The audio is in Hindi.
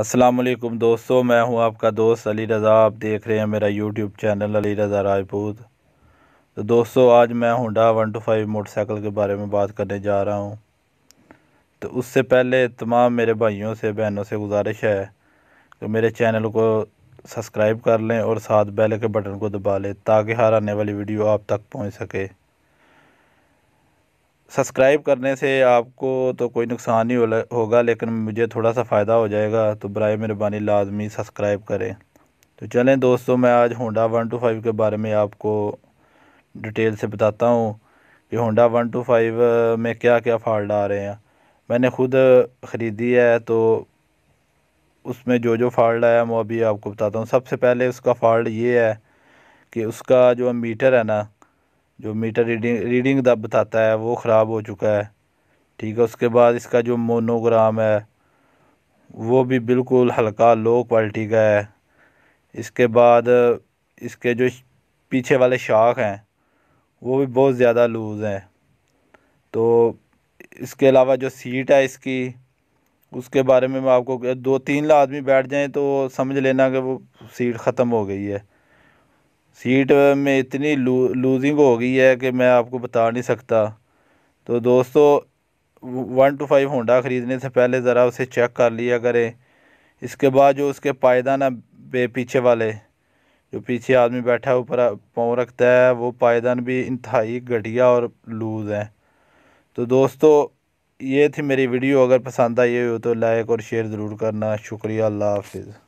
अस्सलाम वालेकुम दोस्तों मैं हूं आपका दोस्त अली रज़ा आप देख रहे हैं मेरा यूट्यूब चैनल अली रज़ा राजपूत तो दोस्तों आज मैं Honda one two five motorcycle के बारे में बात करने जा रहा हूं तो उससे पहले तमाम मेरे भाइयों से बहनों से गुजारिश है कि मेरे चैनल को सब्सक्राइब कर लें और साथ बेल के बटन को दबा लें ताकि हर आने वाली वीडियो आप तक पहुँच सके सब्सक्राइब करने से आपको तो कोई नुकसान ही होगा लेकिन मुझे थोड़ा सा फ़ायदा हो जाएगा तो बर मेहरबानी लाजमी सब्सक्राइब करें तो चलें दोस्तों मैं आज होंडा वन टू फाइव के बारे में आपको डिटेल से बताता हूँ कि होंडा वन टू फाइव में क्या क्या फॉल्ट आ रहे हैं मैंने ख़ुद ख़रीदी है तो उसमें जो जो फॉल्ट आया वो अभी आपको बताता हूँ सबसे पहले उसका फॉल्ट ये है कि उसका जो मीटर है ना जो मीटर रीडिंग रीडिंग दब बताता है वो ख़राब हो चुका है ठीक है उसके बाद इसका जो मोनोग्राम है वो भी बिल्कुल हल्का लो क्वालिटी का है इसके बाद इसके जो पीछे वाले शाख हैं वो भी बहुत ज़्यादा लूज़ हैं तो इसके अलावा जो सीट है इसकी उसके बारे में मैं आपको दो तीन आदमी बैठ जाएं तो समझ लेना कि वो सीट ख़त्म हो गई है सीट में इतनी लू लूजिंग हो गई है कि मैं आपको बता नहीं सकता तो दोस्तों वन टू फाइव होंडा ख़रीदने से पहले ज़रा उसे चेक कर लिया करें इसके बाद जो उसके पायदान है बे पीछे वाले जो पीछे आदमी बैठा है ऊपर पाँव रखता है वो पायदान भी इंतहाई घटिया और लूज़ है तो दोस्तों ये थी मेरी वीडियो अगर पसंद आई हो तो लाइक और शेयर ज़रूर करना शुक्रिया अल्लाह हाफिज़